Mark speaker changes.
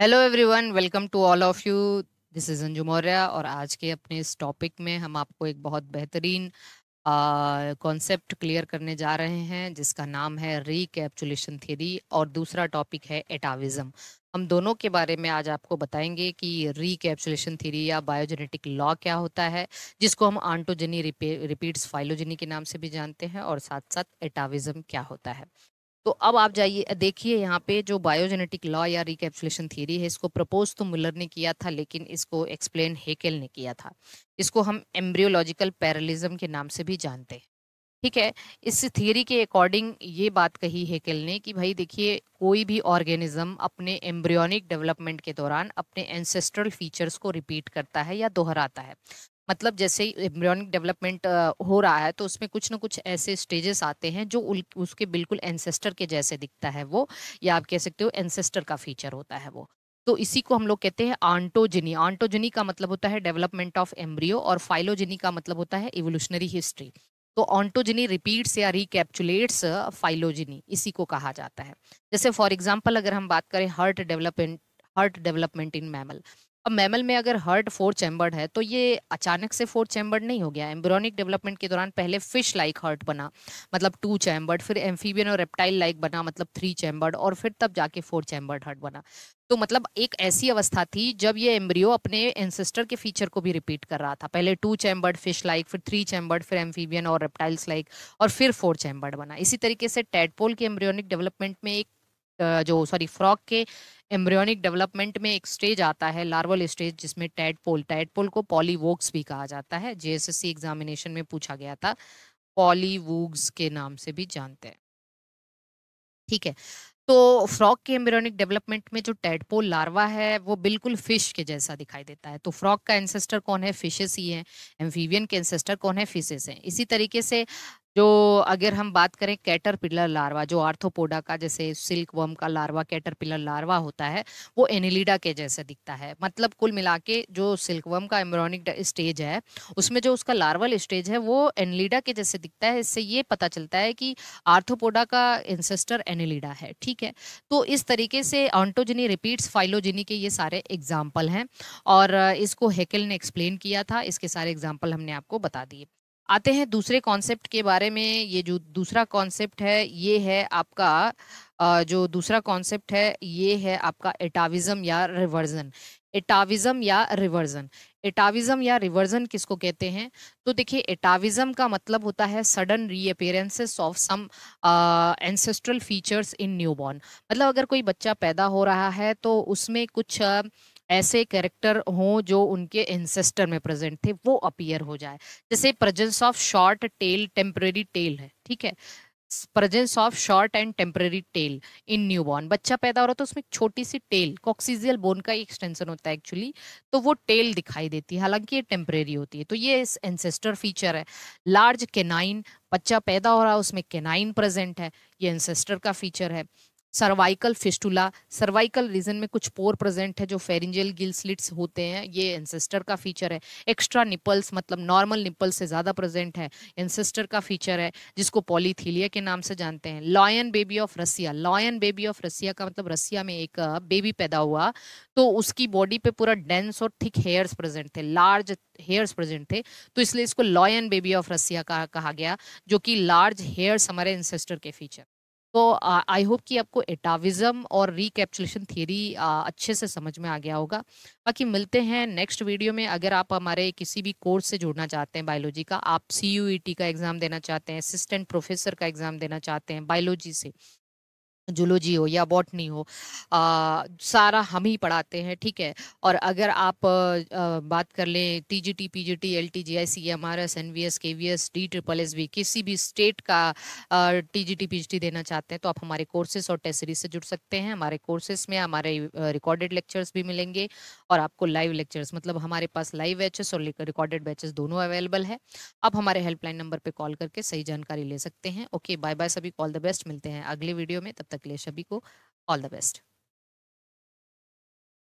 Speaker 1: hello everyone welcome to all of you this is Anju Maurya और आज के अपने इस टॉपिक में हम आपको एक बहुत बेहतरीन कॉन्सेप्ट क्लियर करने जा रहे हैं जिसका नाम है रिकैप्चुलेशन थ्योरी और दूसरा टॉपिक है एटाविज़म हम दोनों के बारे में आज आपको बताएंगे कि रिकैप्चुलेशन थ्योरी या बायोजेनेटिक लॉ क्या होता है जिसको हम आंटोजनी रिपीट्स फाइलोजनी के नाम से भी जानते हैं और साथ साथ एटाविज़म क्या होता है तो अब आप जाइए देखिए यहाँ पे जो बायोजेनेटिक लॉ या रिकेप्सुलेशन थियरी है इसको प्रपोज तो मुलर ने किया था लेकिन इसको एक्सप्लेन हेकेल ने किया था इसको हम एम्ब्रियोलॉजिकल पैरलिज्म के नाम से भी जानते हैं ठीक है इस थियरी के अकॉर्डिंग ये बात कही हेकेल ने कि भाई देखिए कोई भी ऑर्गेनिज्म अपने एम्ब्रियोनिक डेवलपमेंट के दौरान अपने एंसेस्ट्रल फीचर्स को रिपीट करता है या दोहराता है मतलब जैसे एम्ब्रियोनिक डेवलपमेंट हो रहा है तो उसमें कुछ ना कुछ ऐसे स्टेजेस आते हैं जो उसके बिल्कुल एनसेस्टर के जैसे दिखता है वो या आप कह सकते हो एंसेस्टर का फीचर होता है वो तो इसी को हम लोग कहते हैं आंटोजिनी आंटोजिनी का मतलब होता है डेवलपमेंट ऑफ एम्ब्रियो और फाइलोजिनी का मतलब होता है इवोल्यूशनरी हिस्ट्री तो ऑन्टोजिनी रिपीट्स या रिकैप्चुलेट्स फाइलोजिनी इसी को कहा जाता है जैसे फॉर एग्जाम्पल अगर हम बात करें heart development heart development in mammal अब मैमल में अगर हर्ट फोर चैम्बर्ड है तो ये अचानक से फोर चैम्बर्ड नहीं हो गया एम्ब्रोनिक डेवलपमेंट के दौरान पहले फिश लाइक हर्ट बना मतलब टू चैम्बर्ड फिर एम्फीबियन और रेप्टाइल लाइक बना मतलब थ्री चैम्बर्ड और फिर तब जाके फोर चैम्बर्ड हर्ट बना तो मतलब एक ऐसी अवस्था थी जब ये एम्ब्रियो अपने एंसेस्टर के फीचर को भी रिपीट कर रहा था पहले टू चैम्बर्ड फिश लाइक फिर थ्री चैम्बर्ड फिर एम्फीबियन और रेप्टाइल्स लाइक और फिर फोर चैम्बर्ड बना इसी तरीके से टेडपोल के एम्ब्रियोनिक डेवलपमेंट में एक जो सॉरी फ्रॉक के एम्ब्रियोनिक डेवलपमेंट में एक स्टेज आता है लार्वल स्टेज जिसमें टैडपोल टैडपोल को पॉलीवोक्स भी कहा जाता है जेएसएससी एग्जामिनेशन में पूछा गया था पॉलीवूग्स के नाम से भी जानते हैं ठीक है तो फ्रॉक के एम्ब्रियोनिक डेवलपमेंट में जो टैडपोल लार्वा है वो बिल्कुल फिश के जैसा दिखाई देता है तो फ्रॉक का एंसेस्टर कौन है फिशेस ही है एम्फीवियन के एंसेस्टर कौन है फिशेस हैं इसी तरीके से जो अगर हम बात करें पिलर लार्वा जो आर्थोपोडा का जैसे सिल्क वर्म का लार्वा पिलर लार्वा होता है वो एनिलीडा के जैसे दिखता है मतलब कुल मिला के जो सिल्क वर्म का एम्ब्रोनिक स्टेज है उसमें जो उसका लार्वल स्टेज है वो एनिलीडा के जैसे दिखता है इससे ये पता चलता है कि आर्थोपोडा का एंसेस्टर एनिलीडा है ठीक है तो इस तरीके से ऑन्टोजिनी रिपीट्स फाइलोजिनी के ये सारे एग्जाम्पल हैं और इसको हेकल ने एक्सप्लेन किया था इसके सारे एग्जाम्पल हमने आपको बता दिए आते हैं दूसरे कॉन्सेप्ट के बारे में ये जो दूसरा कॉन्सेप्ट है ये है आपका जो दूसरा कॉन्सेप्ट है ये है आपका एटाविज़म या रिवर्जन एटाविज़म या रिवर्जन एटाविज़म या रिवर्जन किसको कहते हैं तो देखिए एटाविज़म का मतलब होता है sudden reappearances of some ancestral features in newborn मतलब अगर कोई बच्चा पैदा हो रहा है तो उसमें कुछ uh, ऐसे कैरेक्टर हों जो उनके एंसेस्टर में प्रेजेंट थे वो अपियर हो जाए जैसे presence of short tail temporary tail है ठीक है presence of short and temporary tail in newborn बच्चा पैदा हो रहा है तो उसमें छोटी सी टेल कॉक्सीजियल बोन का ही एक्सटेंशन होता है एक्चुअली तो वो टेल दिखाई देती है हालांकि ये टेम्परेरी होती है तो ये एंसेस्टर फीचर है लार्ज केनाइन बच्चा पैदा हो रहा है उसमें केनाइन प्रेजेंट है ये एंसेस्टर का फीचर है सर्वाइकल फिस्टूला सर्वाइकल रीजन में कुछ पोर प्रेजेंट है जो फेरिंजल गिल स्लिट्स होते हैं ये एंसेस्टर का फीचर है एक्स्ट्रा निपल्स मतलब नॉर्मल निपल्स से ज़्यादा प्रेजेंट है एंसेस्टर का फीचर है जिसको पॉलीथीलिया के नाम से जानते हैं lion baby of Russia lion baby of Russia का मतलब रसिया में एक बेबी पैदा हुआ तो उसकी बॉडी पे पूरा डेंस और थिक हेयर्स प्रेजेंट थे लार्ज हेयर्स प्रेजेंट थे तो इसलिए इसको लॉयन बेबी ऑफ रसिया का कहा गया जो कि लार्ज हेयर्स हमारे एंसेस्टर के फीचर तो आई होप कि आपको एटाविज़म और रिकैप्चुलेशन थियरी अच्छे से समझ में आ गया होगा बाकी मिलते हैं नेक्स्ट वीडियो में अगर आप हमारे किसी भी कोर्स से जुड़ना चाहते हैं बायोलॉजी का आप सी e का एग्ज़ाम देना चाहते हैं असिस्टेंट प्रोफेसर का एग्ज़ाम देना चाहते हैं बायोलॉजी से जुलोजी हो या बॉटनी हो आ, सारा हम ही पढ़ाते हैं ठीक है और अगर आप आ, बात कर लें T T T T G G G P L I C M R S N V S K V S D triple S किसी भी स्टेट का T T G P G T देना चाहते हैं तो आप हमारे कोर्सेज और टेस्ट सीरीज से जुड़ सकते हैं हमारे कोर्सेज में हमारे रिकॉर्डेड लेक्चर्स भी मिलेंगे और आपको लाइव लेक्चर्स मतलब हमारे पास लाइव बैचेस और रिकॉर्डेड बैचेस दोनों अवेलेबल है आप हमारे हेल्पलाइन नंबर पर कॉल करके सही जानकारी ले सकते हैं ओके बाय बाय सभी कॉल द बेस्ट मिलते हैं अगले वीडियो में तब तक तक अभी सभी को ऑल द बेस्ट